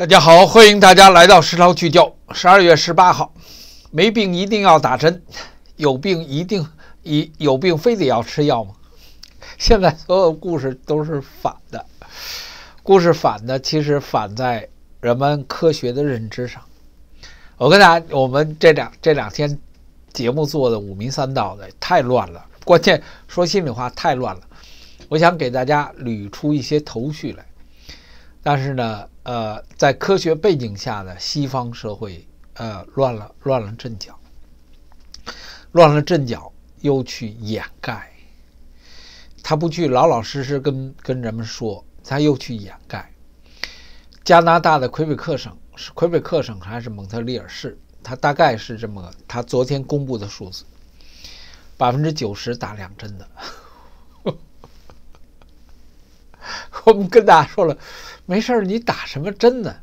大家好，欢迎大家来到食疗聚焦。十二月十八号，没病一定要打针，有病一定一有病非得要吃药吗？现在所有故事都是反的，故事反的其实反在人们科学的认知上。我跟大家，我们这两这两天节目做的五迷三道的，太乱了。关键说心里话，太乱了。我想给大家捋出一些头绪来。但是呢，呃，在科学背景下的西方社会，呃，乱了乱了阵脚，乱了阵脚又去掩盖，他不去老老实实跟跟人们说，他又去掩盖。加拿大的魁北克省是魁北克省还是蒙特利尔市？他大概是这么个，他昨天公布的数字，百分之九十打两针的，我们跟大家说了。没事儿，你打什么针呢？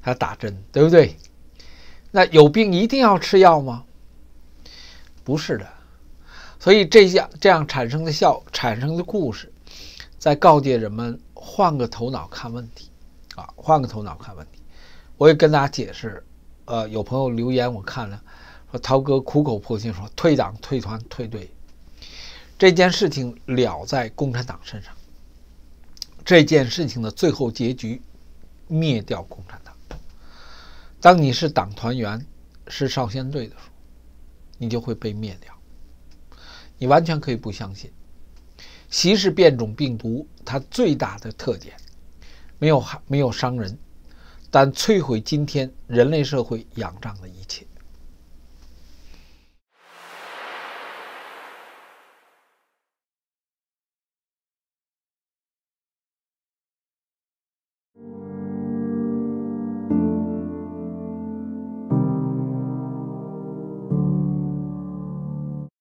他打针，对不对？那有病一定要吃药吗？不是的，所以这样这样产生的笑产生的故事，在告诫人们换个头脑看问题啊，换个头脑看问题。我也跟大家解释，呃，有朋友留言我看了，说涛哥苦口婆心说退党退团退队，这件事情了在共产党身上。这件事情的最后结局，灭掉共产党。当你是党团员、是少先队的时候，你就会被灭掉。你完全可以不相信。习氏变种病毒，它最大的特点，没有害、没有伤人，但摧毁今天人类社会仰仗的一切。